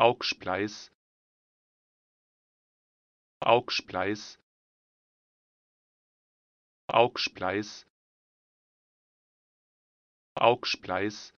Augspleis Augspleis Augspleis Augspleis